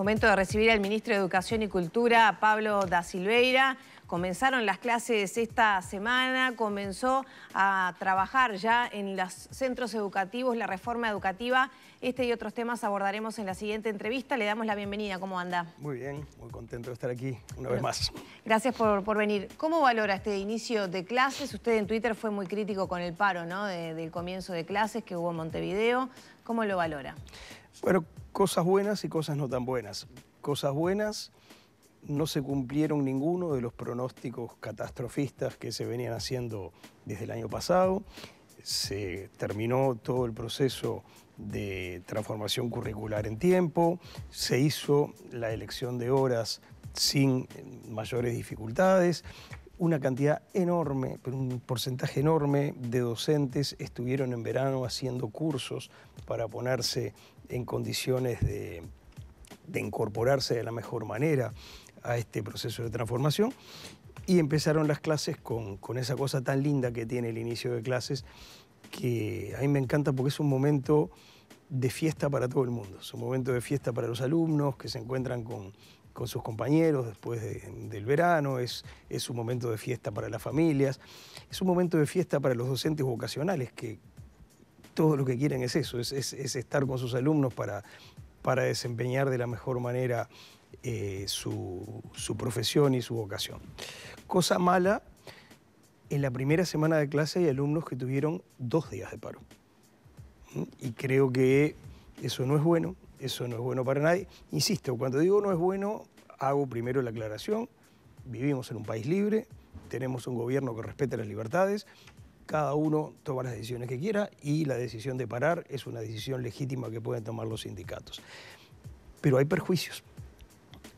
Momento de recibir al ministro de Educación y Cultura, Pablo da Silveira. Comenzaron las clases esta semana, comenzó a trabajar ya en los centros educativos la reforma educativa. Este y otros temas abordaremos en la siguiente entrevista. Le damos la bienvenida. ¿Cómo anda? Muy bien, muy contento de estar aquí una vez más. Gracias por, venir. ¿Cómo valora este inicio de clases? Usted en Twitter fue muy crítico con el paro ¿no? del comienzo de clases que hubo en Montevideo. ¿Cómo lo valora? Bueno, Cosas buenas y cosas no tan buenas. Cosas buenas, no se cumplieron ninguno de los pronósticos catastrofistas que se venían haciendo desde el año pasado. Se terminó todo el proceso de transformación curricular en tiempo, se hizo la elección de horas sin mayores dificultades, una cantidad enorme, un porcentaje enorme de docentes estuvieron en verano haciendo cursos para ponerse en condiciones de, incorporarse de la mejor manera a este proceso de transformación. Y empezaron las clases con, esa cosa tan linda que tiene el inicio de clases, que a mí me encanta porque es un momento de fiesta para todo el mundo, es un momento de fiesta para los alumnos que se encuentran con, sus compañeros después del verano, es, es un momento de fiesta para las familias, es un momento de fiesta para los docentes vocacionales que, todo lo que quieren es eso, es, estar con sus alumnos para, desempeñar de la mejor manera eh, su, su, profesión y su vocación. Cosa mala, en la primera semana de clase hay alumnos que tuvieron dos días de paro. ¿Mm? Y creo que eso no es bueno, eso no es bueno para nadie. Insisto, cuando digo no es bueno, hago primero la aclaración, vivimos en un país libre, tenemos un gobierno que respeta las libertades, cada uno toma las decisiones que quiera y la decisión de parar es una decisión legítima que pueden tomar los sindicatos. Pero hay perjuicios.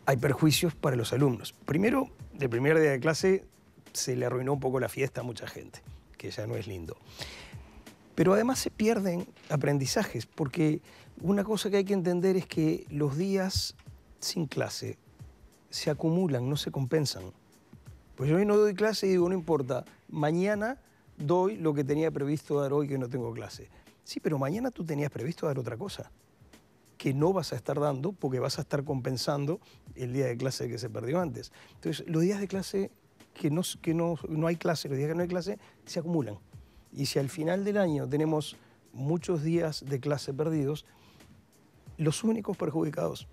Hay perjuicios para los alumnos. Primero, el primer día de clase se le arruinó un poco la fiesta a mucha gente, que ya no es lindo. Pero además se pierden aprendizajes, porque una cosa que hay que entender es que los días sin clase se acumulan, no se compensan. Pues yo hoy no doy clase y digo, no importa, mañana doy lo que tenía previsto dar hoy que no tengo clase. Sí, pero mañana tú tenías previsto dar otra cosa que no vas a estar dando porque vas a estar compensando el día de clase que se perdió antes. Entonces, los días de clase que no, hay clase, los días que no hay clase, se acumulan. Y si al final del año tenemos muchos días de clase perdidos, los únicos perjudicados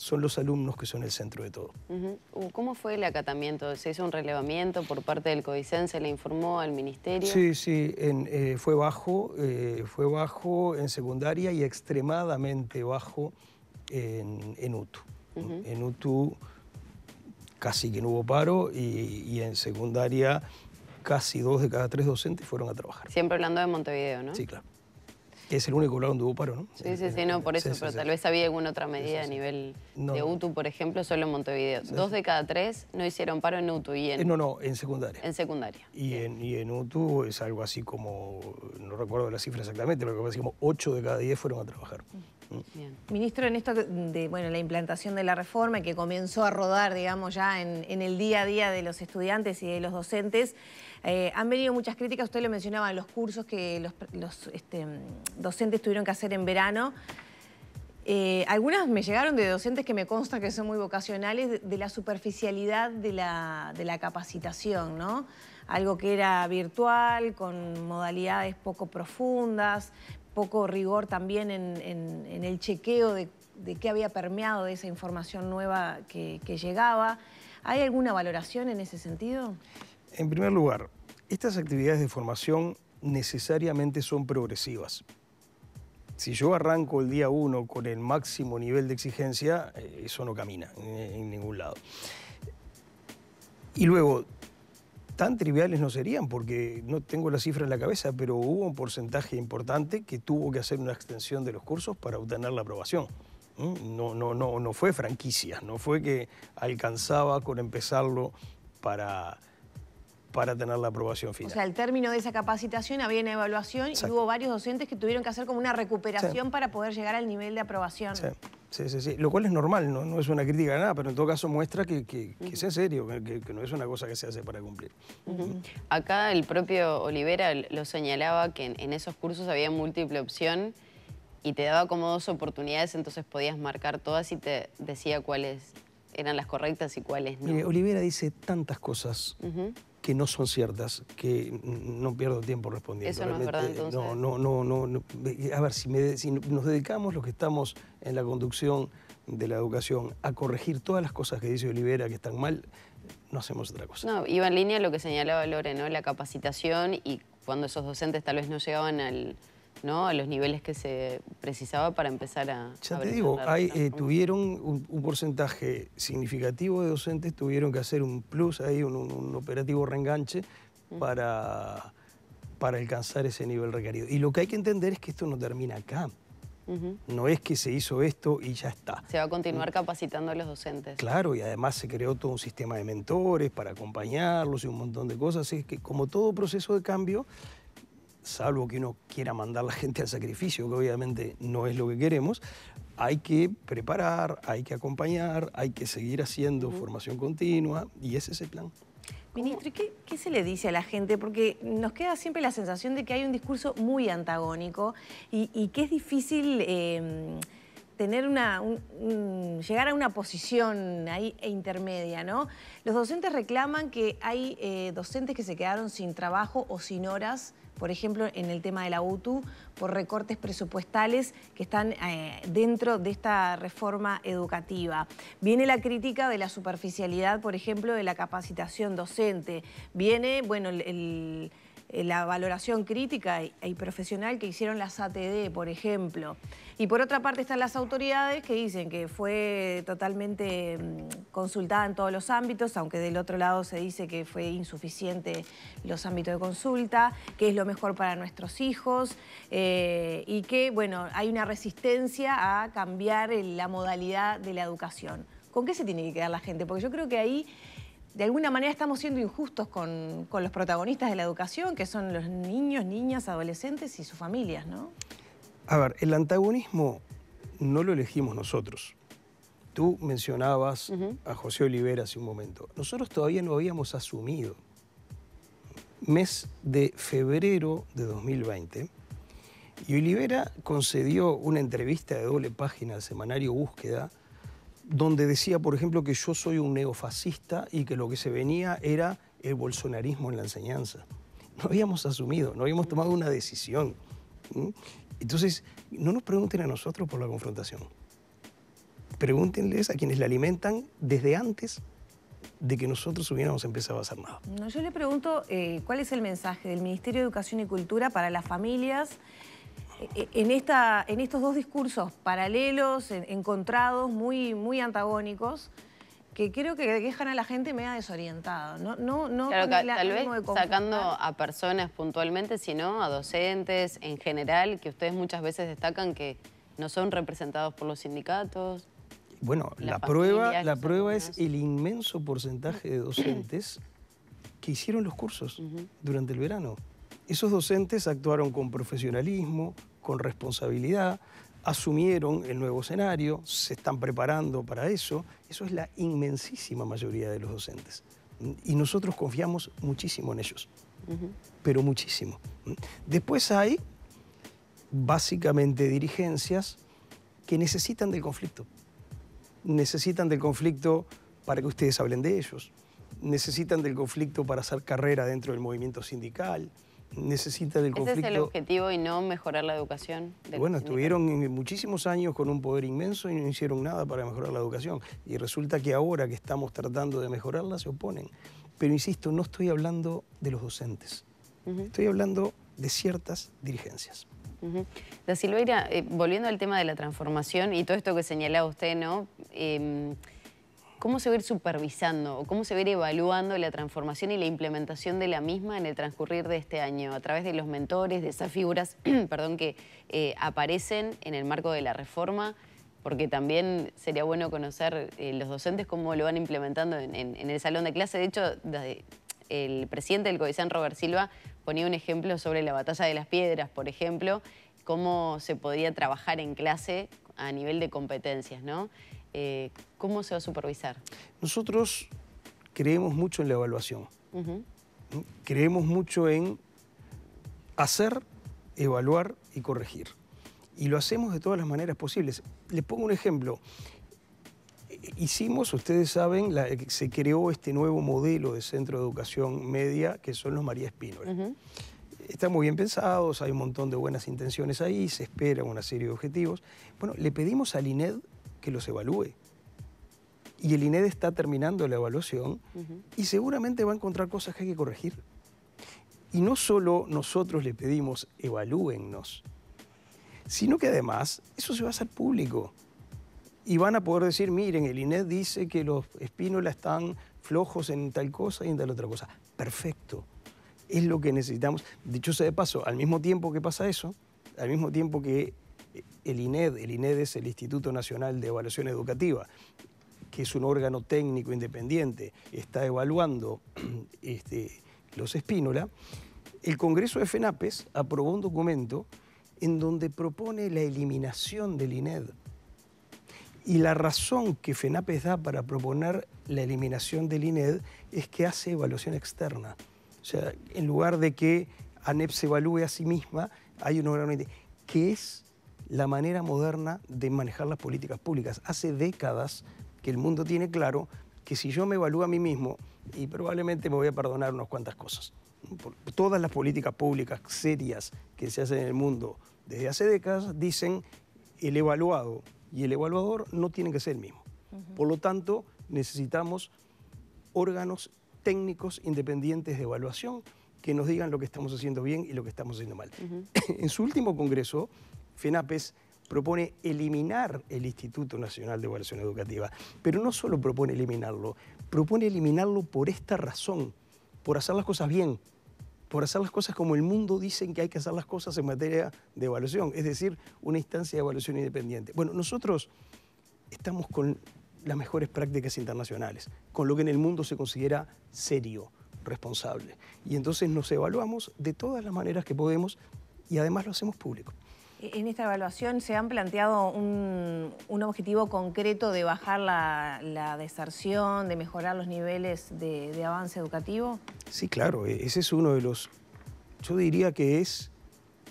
son los alumnos que son el centro de todo. Uh, ¿Cómo fue el acatamiento? ¿Se hizo un relevamiento por parte del CODICEN? ¿Se le informó al ministerio? Sí, sí, eh, fue bajo, eh, fue bajo en secundaria y extremadamente bajo en, UTU. En UTU casi que no hubo paro y en secundaria casi dos de cada tres docentes fueron a trabajar. Siempre hablando de Montevideo, ¿no? Sí, claro que Es el único lugar donde hubo paro, ¿no? Sí, sí, sí, no, por eso, pero tal vez había alguna otra medida a nivel de UTU, por ejemplo, solo en Montevideo. Dos de cada tres no hicieron paro en UTU y en... Eh, no, no, en secundaria. En secundaria. Y en, y UTU es algo así como, no recuerdo la cifra exactamente, pero que como ocho de cada diez fueron a trabajar. Mm, mm. Bien. Ministro, en esto de bueno, la implantación de la reforma que comenzó a rodar, digamos, ya en, en el día a día de los estudiantes y de los docentes, eh, han venido muchas críticas, usted lo mencionaba, los cursos que los, este, docentes tuvieron que hacer en verano. Eh, algunas me llegaron de docentes que me consta que son muy vocacionales, de, la superficialidad de la, capacitación, ¿no? Algo que era virtual, con modalidades poco profundas, poco rigor también en, el chequeo de, qué había permeado de esa información nueva que llegaba. ¿Hay alguna valoración en ese sentido? En primer lugar, estas actividades de formación necesariamente son progresivas. Si yo arranco el día 1 con el máximo nivel de exigencia, eh, eso no camina en ningún lado. Y luego, tan triviales no serían, porque no tengo la cifra en la cabeza, pero hubo un porcentaje importante que tuvo que hacer una extensión de los cursos para obtener la aprobación. ¿Mm? No, no, no, no fue franquicia, no fue que alcanzaba con empezarlo para para tener la aprobación final. O sea, al término de esa capacitación había una evaluación y hubo varios docentes que tuvieron que hacer como una recuperación para poder llegar al nivel de aprobación. Sí. Sí, sí, Lo cual es normal, ¿no? No es una crítica de nada, pero en todo caso muestra que, sea serio, que, no es una cosa que se hace para cumplir. Acá el propio Olivera lo señalaba que en, esos cursos había múltiple opción y te daba como dos oportunidades, entonces podías marcar todas y te decía cuáles eran las correctas y cuáles no. Olivera dice tantas cosas que no son ciertas, que no pierdo tiempo respondiendo. Eso no es verdad, eh, entonces. No, no, no, eh, A ver, si, nos dedicamos los que estamos en la conducción de la educación a corregir todas las cosas que dice Olivera que están mal, no hacemos otra cosa. No, iba en línea lo que señalaba Lore, ¿no? La capacitación y cuando esos docentes tal vez no llegaban al, a los niveles que se precisaba para empezar a... Ya te digo, eh, tuvieron un, porcentaje significativo de docentes, tuvieron que hacer un plus ahí, un, operativo reenganche para, para alcanzar ese nivel requerido. Y lo que hay que entender es que esto no termina acá. No es que se hizo esto y ya está. Se va a continuar capacitando a los docentes. Claro, y además se creó todo un sistema de mentores para acompañarlos y un montón de cosas. Así que como todo proceso de cambio, salvo que uno quiera mandar a la gente al sacrificio, que obviamente no es lo que queremos, hay que preparar, hay que acompañar, hay que seguir haciendo formación continua y ese es el plan. Ministro, ¿qué, ¿qué, se le dice a la gente? Porque nos queda siempre la sensación de que hay un discurso muy antagónico y, que es difícil em, tener una, llegar a una posición ahí e intermedia, ¿no? Los docentes reclaman que hay eh, docentes que se quedaron sin trabajo o sin horas por ejemplo, en el tema de la UTU, por recortes presupuestales que están eh, dentro de esta reforma educativa. Viene la crítica de la superficialidad, por ejemplo, de la capacitación docente. Viene, bueno, el eh, la valoración crítica y profesional que hicieron las ATD, por ejemplo. Y por otra parte están las autoridades que dicen que fue totalmente mm, consultada en todos los ámbitos, aunque del otro lado se dice que fue insuficiente los ámbitos de consulta, que es lo mejor para nuestros hijos eh, y que, bueno, hay una resistencia a cambiar eh, la modalidad de la educación. ¿Con qué se tiene que quedar la gente? Porque yo creo que ahí de alguna manera estamos siendo injustos con, los protagonistas de la educación, que son los niños, niñas, adolescentes y sus familias, ¿no? A ver, el antagonismo no lo elegimos nosotros. Tú mencionabas a José Olivera hace un momento. Nosotros todavía no habíamos asumido. Mes de febrero de 2020, y Olivera concedió una entrevista de doble página al semanario Búsqueda donde decía, por ejemplo, que yo soy un neofascista y que lo que se venía era el bolsonarismo en la enseñanza. No habíamos asumido, no habíamos tomado una decisión. Entonces, no nos pregunten a nosotros por la confrontación. Pregúntenles a quienes la alimentan desde antes de que nosotros hubiéramos empezado a hacer nada. No, yo le pregunto eh, cuál es el mensaje del Ministerio de Educación y Cultura para las familias eh, en, esta, en estos dos discursos paralelos, encontrados, muy, muy antagónicos, que creo que dejan a la gente media desorientada. No, no, no tal vez sacando a personas puntualmente, sino a docentes en general, que ustedes muchas veces destacan que no son representados por los sindicatos. Bueno, la prueba, la prueba es el inmenso porcentaje de docentes que hicieron los cursos durante el verano. Esos docentes actuaron con profesionalismo, con responsabilidad, asumieron el nuevo escenario, se están preparando para eso. Eso es la inmensísima mayoría de los docentes. Y nosotros confiamos muchísimo en ellos, pero muchísimo. Después hay básicamente dirigencias que necesitan del conflicto. Necesitan del conflicto para que ustedes hablen de ellos. Necesitan del conflicto para hacer carrera dentro del movimiento sindical necesita del conflicto. ¿Ese es el objetivo y no mejorar la educación? bueno, estuvieron muchísimos años con un poder inmenso y no hicieron nada para mejorar la educación. Y resulta que ahora que estamos tratando de mejorarla se oponen. Pero insisto, no estoy hablando de los docentes. Estoy hablando de ciertas dirigencias. Da Silveira, eh, volviendo al tema de la transformación y todo esto que señalaba usted, ¿no? Em, ¿Cómo se va a ir supervisando o cómo se va a ir evaluando la transformación y la implementación de la misma en el transcurrir de este año a través de los mentores, de esas figuras perdón, que eh, aparecen en el marco de la reforma? Porque también sería bueno conocer eh, los docentes cómo lo van implementando en, el salón de clase. De hecho, el presidente del CODISAN, Robert Silva, ponía un ejemplo sobre la batalla de las piedras, por ejemplo, cómo se podría trabajar en clase a nivel de competencias, ¿no? Eh, ¿cómo se va a supervisar? Nosotros creemos mucho en la evaluación. ¿Mm? Creemos mucho en hacer, evaluar y corregir. Y lo hacemos de todas las maneras posibles. Les pongo un ejemplo. E-, hicimos, ustedes saben, eh, se creó este nuevo modelo de centro de educación media que son los María Espínola. Está muy bien pensado, hay un montón de buenas intenciones ahí, se esperan una serie de objetivos. Bueno, le pedimos al INED que los evalúe. Y el INED está terminando la evaluación y seguramente va a encontrar cosas que hay que corregir. Y no solo nosotros le pedimos evalúennos, sino que además eso se va a hacer público. Y van a poder decir, miren, el INED dice que los espínolas están flojos en tal cosa y en tal otra cosa. Perfecto. Es lo que necesitamos. Dicho sea de paso, al mismo tiempo que pasa eso, al mismo tiempo que el INED, el INED es el Instituto Nacional de Evaluación Educativa, que es un órgano técnico independiente, está evaluando este, los Espínola, el Congreso de FENAPES aprobó un documento en donde propone la eliminación del INED. Y la razón que FENAPES da para proponer la eliminación del INED es que hace evaluación externa. O sea, en lugar de que ANEP se evalúe a sí misma, hay un órgano que es la manera moderna de manejar las políticas públicas. Hace décadas que el mundo tiene claro que si yo me evalúo a mí mismo, y probablemente me voy a perdonar unas cuantas cosas, Por todas las políticas públicas serias que se hacen en el mundo desde hace décadas dicen el evaluado y el evaluador no tienen que ser el mismo. Por lo tanto, necesitamos órganos técnicos independientes de evaluación que nos digan lo que estamos haciendo bien y lo que estamos haciendo mal. En su último congreso, FENAPES propone eliminar el Instituto Nacional de Evaluación Educativa, pero no solo propone eliminarlo, propone eliminarlo por esta razón, por hacer las cosas bien, por hacer las cosas como el mundo dice que hay que hacer las cosas en materia de evaluación, es decir, una instancia de evaluación independiente. Bueno, nosotros estamos con las mejores prácticas internacionales, con lo que en el mundo se considera serio, responsable. Y entonces nos evaluamos de todas las maneras que podemos y además lo hacemos público. E-, en esta evaluación se han planteado un, objetivo concreto de bajar la, deserción, de mejorar los niveles de, avance educativo. Sí, claro, e-, ese es uno de los, yo diría que es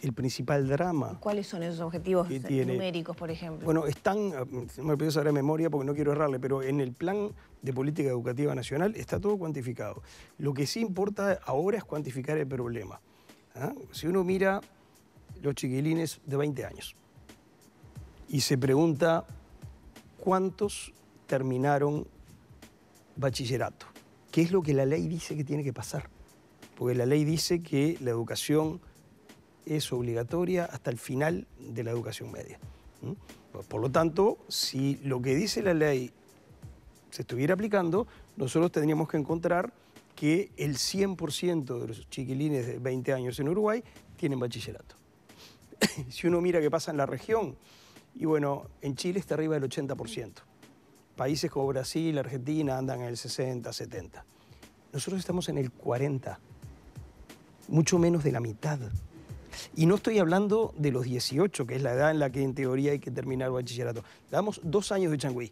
el principal drama. ¿Cuáles son esos objetivos numéricos, por ejemplo? Bueno, están, ah, me pido saber de memoria porque no quiero errarle, pero en el plan de política educativa nacional está todo cuantificado. Lo que sí importa ahora es cuantificar el problema. ¿ah? Si uno mira los chiquilines de 20 años. Y se pregunta, ¿cuántos terminaron bachillerato? ¿Qué es lo que la ley dice que tiene que pasar? Porque la ley dice que la educación es obligatoria hasta el final de la educación media. Por lo tanto, si lo que dice la ley se estuviera aplicando, nosotros tendríamos que encontrar que el 100% de los chiquilines de 20 años en Uruguay tienen bachillerato. si uno mira qué pasa en la región, y bueno, en Chile está arriba del 80%. Países como Brasil, Argentina andan en el 60, 70. Nosotros estamos en el 40, mucho menos de la mitad. Y no estoy hablando de los 18, que es la edad en la que en teoría hay que terminar bachillerato. damos dos años de changüí.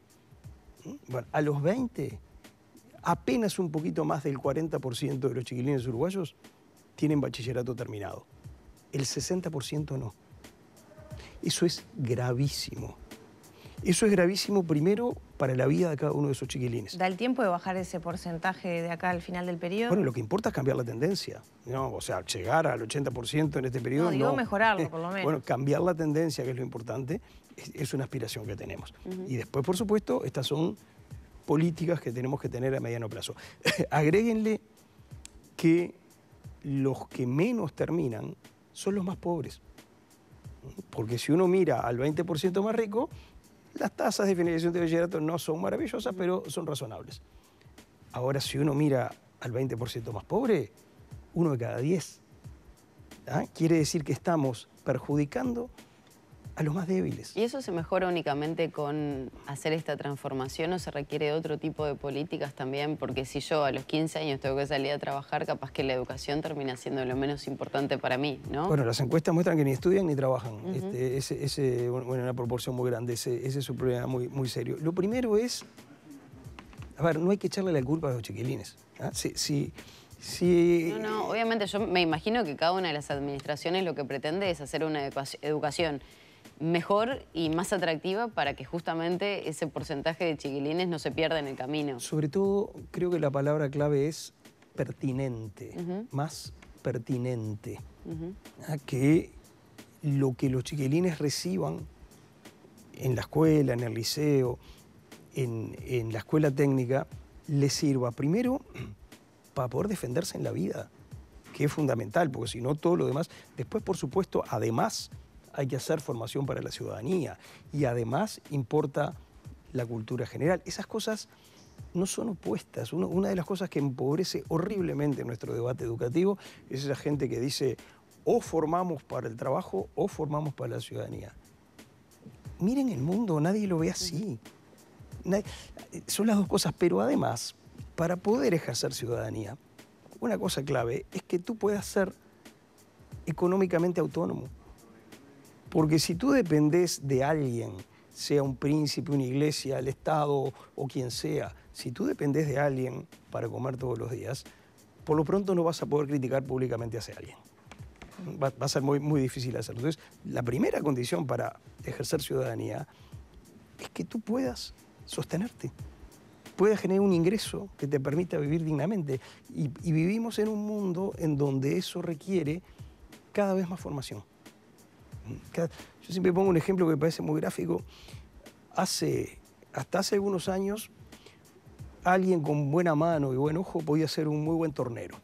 ¿Mm? a los 20, apenas un poquito más del 40% de los chiquilines uruguayos tienen bachillerato terminado el 60% no. Eso es gravísimo. Eso es gravísimo primero para la vida de cada uno de esos chiquilines. ¿Da el tiempo de bajar ese porcentaje de acá al final del periodo? Bueno, lo que importa es cambiar la tendencia. No, o sea, llegar al 80% en este periodo. No, digo mejorarlo, por lo menos. bueno, cambiar la tendencia, que es lo importante, es, una aspiración que tenemos. Y después, por supuesto, estas son políticas que tenemos que tener a mediano plazo. Agréguenle que los que menos terminan son los más pobres. Porque si uno mira al 20% más rico, las tasas de financiación de bachillerato no son maravillosas, pero son razonables. Ahora, si uno mira al 20% más pobre, uno de cada 10. ¿ah? Quiere decir que estamos perjudicando a los más débiles. ¿Y eso se mejora únicamente con hacer esta transformación o se requiere otro tipo de políticas también? Porque si yo a los 15 años tengo que salir a trabajar, capaz que la educación termina siendo lo menos importante para mí, ¿no? Bueno, las encuestas muestran que ni estudian ni trabajan. Este, ese, una proporción muy grande, ese, es un problema muy, muy serio. Lo primero es, a ver, no hay que echarle la culpa a los chiquilines. ¿ah? si, Sí. No, no, obviamente yo me imagino que cada una de las administraciones lo que pretende es hacer una educación mejor y más atractiva para que justamente ese porcentaje de chiquilines no se pierda en el camino. Sobre todo, creo que la palabra clave es pertinente, más pertinente, ¿ah? que lo que los chiquilines reciban en la escuela, en el liceo, en, en la escuela técnica, les sirva primero para poder defenderse en la vida, que es fundamental, porque si no todo lo demás, después por supuesto, además, hay que hacer formación para la ciudadanía y además importa la cultura general. Esas cosas no son opuestas. una de las cosas que empobrece horriblemente nuestro debate educativo es esa gente que dice o formamos para el trabajo o formamos para la ciudadanía. Miren el mundo, nadie lo ve así. son las dos cosas, pero además, para poder ejercer ciudadanía, una cosa clave es que tú puedas ser económicamente autónomo. Porque si tú dependes de alguien, sea un príncipe, una iglesia, el Estado o quien sea, si tú dependes de alguien para comer todos los días, por lo pronto no vas a poder criticar públicamente ese alguien. Va, a ser muy, muy difícil hacerlo. Entonces, la primera condición para ejercer ciudadanía es que tú puedas sostenerte, puedas generar un ingreso que te permita vivir dignamente. y vivimos en un mundo en donde eso requiere cada vez más formación. Yo siempre pongo un ejemplo que me parece muy gráfico. Hace, hasta hace algunos años, alguien con buena mano y buen ojo podía ser un muy buen tornero.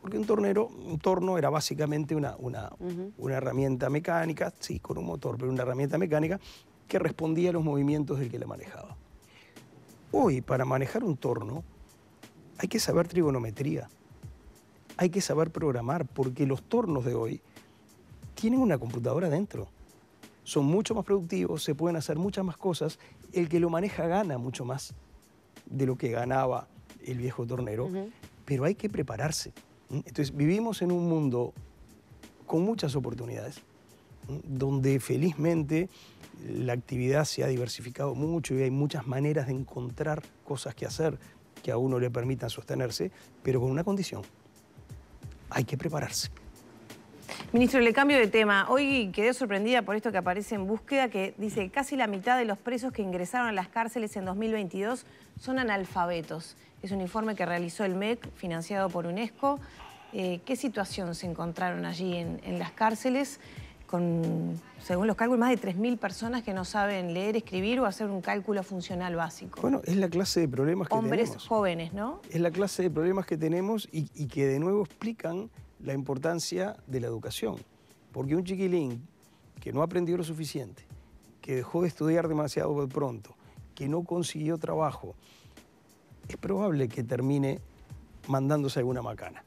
Porque un tornero, un torno era básicamente una, una, una herramienta mecánica, sí, con un motor, pero una herramienta mecánica que respondía a los movimientos del que la manejaba. Hoy, para manejar un torno, hay que saber trigonometría, hay que saber programar, porque los tornos de hoy tienen una computadora dentro. Son mucho más productivos, se pueden hacer muchas más cosas. El que lo maneja gana mucho más de lo que ganaba el viejo tornero, pero hay que prepararse. Entonces vivimos en un mundo con muchas oportunidades, donde felizmente la actividad se ha diversificado mucho y hay muchas maneras de encontrar cosas que hacer que a uno le permitan sostenerse, pero con una condición, hay que prepararse. Ministro, le cambio de tema. Hoy quedé sorprendida por esto que aparece en búsqueda, que dice que casi la mitad de los presos que ingresaron a las cárceles en 2022 son analfabetos. Es un informe que realizó el MEC, financiado por UNESCO. Eh, ¿Qué situación se encontraron allí en, las cárceles? Con, según los cálculos, más de 3.000 personas que no saben leer, escribir o hacer un cálculo funcional básico. Bueno, es la clase de problemas que tenemos. Hombres jóvenes, ¿no? Es la clase de problemas que tenemos y que de nuevo explican la importancia de la educación, porque un chiquilín que no aprendió lo suficiente, que dejó de estudiar demasiado pronto, que no consiguió trabajo, es probable que termine mandándose alguna macana.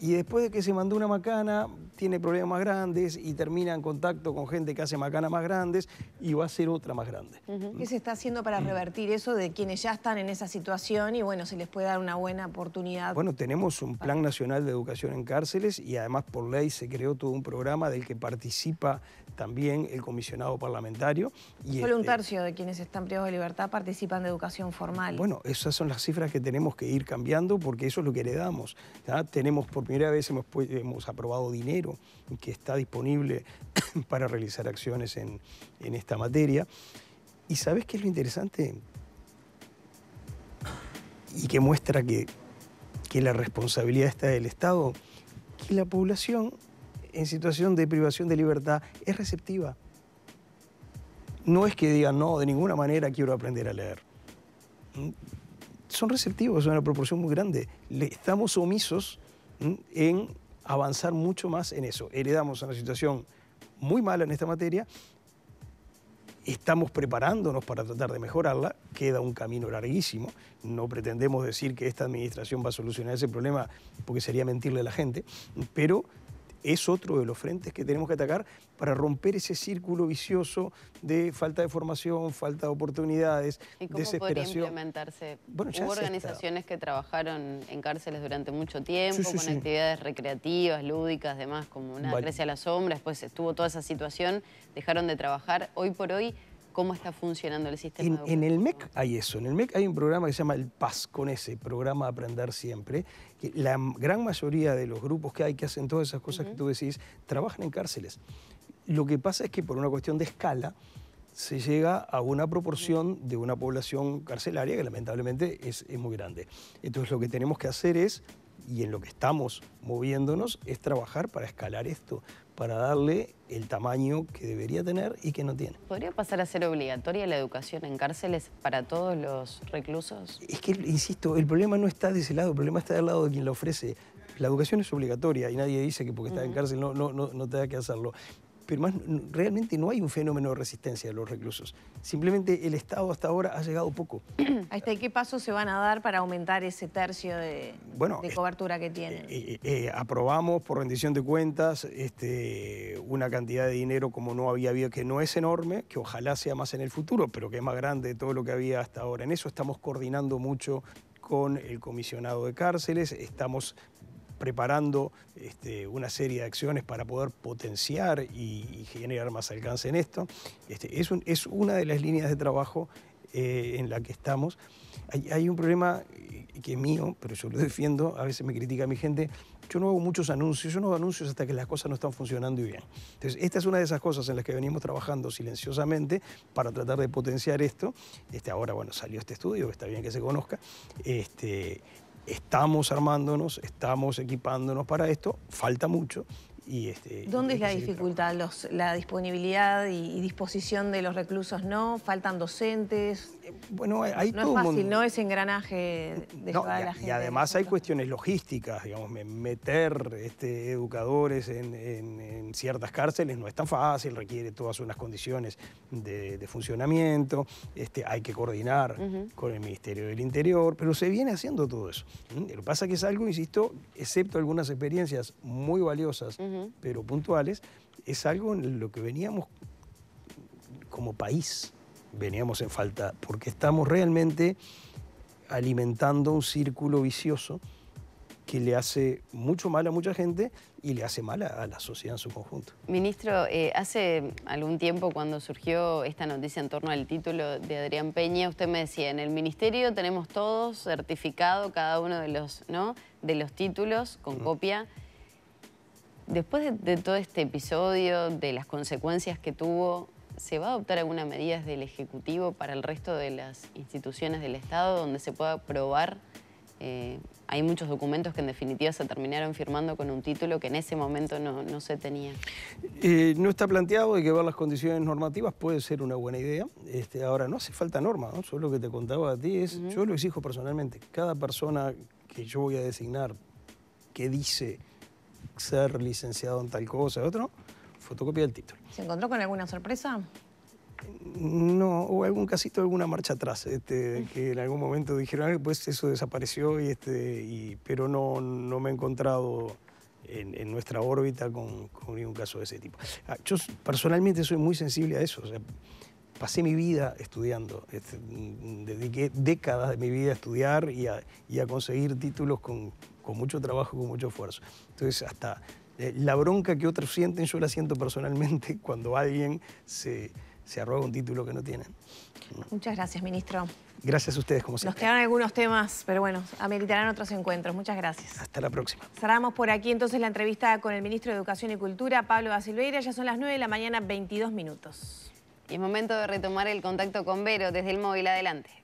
Y después de que se mandó una macana, tiene problemas más grandes y termina en contacto con gente que hace macanas más grandes y va a ser otra más grande. ¿Qué se está haciendo para revertir eso de quienes ya están en esa situación y bueno, se les puede dar una buena oportunidad? Bueno, tenemos un Plan Nacional de Educación en Cárceles y además por ley se creó todo un programa del que participa también el comisionado parlamentario. Y Solo un este tercio de quienes están privados de libertad participan de educación formal. Bueno, esas son las cifras que tenemos que ir cambiando porque eso es lo que heredamos. Tenemos por primera vez, hemos, hemos, aprobado dinero que está disponible para realizar acciones en, esta materia. ¿Y sabes qué es lo interesante? Y que muestra que, que la responsabilidad está del Estado, que la población en situación de privación de libertad es receptiva. No es que digan, no, de ninguna manera quiero aprender a leer son receptivos es una proporción muy grande. Le, estamos omisos en avanzar mucho más en eso. Heredamos una situación muy mala en esta materia, estamos preparándonos para tratar de mejorarla, queda un camino larguísimo, no pretendemos decir que esta administración va a solucionar ese problema porque sería mentirle a la gente, pero es otro de los frentes que tenemos que atacar para romper ese círculo vicioso de falta de formación, falta de oportunidades, ¿Y desesperación. Podría implementarse? Hubo organizaciones que trabajaron en cárceles durante mucho tiempo, con actividades recreativas, lúdicas, demás, como una a la sombra, después estuvo toda esa situación, dejaron de trabajar. Hoy por hoy cómo está funcionando el sistema. En, el MEC hay eso. En el MEC hay un programa que se llama el PAS, con ese programa Aprender Siempre, que la gran mayoría de los grupos que hay que hacen todas esas cosas que tú decís, trabajan en cárceles. Lo que pasa es que por una cuestión de escala, se llega a una proporción de una población carcelaria que lamentablemente es, es muy grande. Entonces lo que tenemos que hacer es y en lo que estamos moviéndonos es trabajar para escalar esto, para darle el tamaño que debería tener y que no tiene. ¿Podría pasar a ser obligatoria la educación en cárceles para todos los reclusos? Es que, insisto, el problema no está de ese lado, el problema está del lado de quien la ofrece. La educación es obligatoria y nadie dice que porque está en cárcel no, no, no, no te que hacerlo pero realmente no hay un fenómeno de resistencia de los reclusos. Simplemente el Estado hasta ahora ha llegado poco. ¿Hasta qué pasos se van a dar para aumentar ese tercio de, de eh, cobertura que tienen? Eh, eh, aprobamos por rendición de cuentas este, una cantidad de dinero como no había habido, que no es enorme, que ojalá sea más en el futuro, pero que es más grande de todo lo que había hasta ahora. En eso estamos coordinando mucho con el comisionado de cárceles, estamos preparando este, una serie de acciones para poder potenciar y, generar más alcance en esto. Este, es, una de las líneas de trabajo eh, en la que estamos. Hay, un problema eh, que es mío, pero yo lo defiendo, a veces me critica mi gente. Yo no hago muchos anuncios, yo no hago anuncios hasta que las cosas no están funcionando bien. Entonces, esta es una de esas cosas en las que venimos trabajando silenciosamente para tratar de potenciar esto. Este, ahora, bueno, salió este estudio, está bien que se conozca. Este, estamos armándonos, estamos equipándonos para esto, falta mucho. Y este, ¿Dónde es la dificultad? ¿La disponibilidad y, y, disposición de los reclusos no? ¿Faltan docentes? bueno, no es fácil, no es engranaje de la y, Y además hay cuestiones logísticas, digamos, meter este, educadores en, ciertas cárceles no es tan fácil, requiere todas unas condiciones de, funcionamiento, este, hay que coordinar con el Ministerio del Interior, pero se viene haciendo todo eso. ¿Mm? Lo que pasa es que es algo, insisto, excepto algunas experiencias muy valiosas, pero puntuales, es algo en lo que veníamos como país veníamos en falta, porque estamos realmente alimentando un círculo vicioso que le hace mucho mal a mucha gente y le hace mal a, la sociedad en su conjunto. Ministro, eh, hace algún tiempo cuando surgió esta noticia en torno al título de Adrián Peña, usted me decía, en el ministerio tenemos todos certificado cada uno de los, ¿no? de los títulos con mm. copia. Después de todo este episodio, de las consecuencias que tuvo, ¿se va a adoptar alguna medida desde el Ejecutivo para el resto de las instituciones del Estado donde se pueda probar? Eh, hay muchos documentos que en definitiva se terminaron firmando con un título que en ese momento no, se tenía. Eh, no está planteado, y que ver las condiciones normativas, puede ser una buena idea. Este, ahora, no hace falta norma, Solo lo que te contaba a ti es, yo lo exijo personalmente, cada persona que yo voy a designar que dice ser licenciado en tal cosa, otro, fotocopia del título. ¿Se encontró con alguna sorpresa? No, hubo algún casito alguna marcha atrás, este, que en algún momento dijeron, pues eso desapareció, y este, pero no, no me he encontrado en, nuestra órbita con, ningún caso de ese tipo. Ah, yo personalmente soy muy sensible a eso. O sea, pasé mi vida estudiando, este, dediqué décadas de mi vida a estudiar y a, conseguir títulos con, con mucho trabajo, con mucho esfuerzo. Entonces, hasta eh, la bronca que otros sienten, yo la siento personalmente cuando alguien se, se arroga un título que no tiene. Muchas gracias, ministro. Gracias a ustedes, como siempre. Nos quedaron algunos temas, pero bueno, ameritarán otros encuentros. Muchas gracias. Hasta la próxima. Cerramos por aquí entonces la entrevista con el ministro de Educación y Cultura, Pablo Basilveira. Ya son las 9 de la mañana, 22 minutos. Y es momento de retomar el contacto con Vero desde el móvil. Adelante.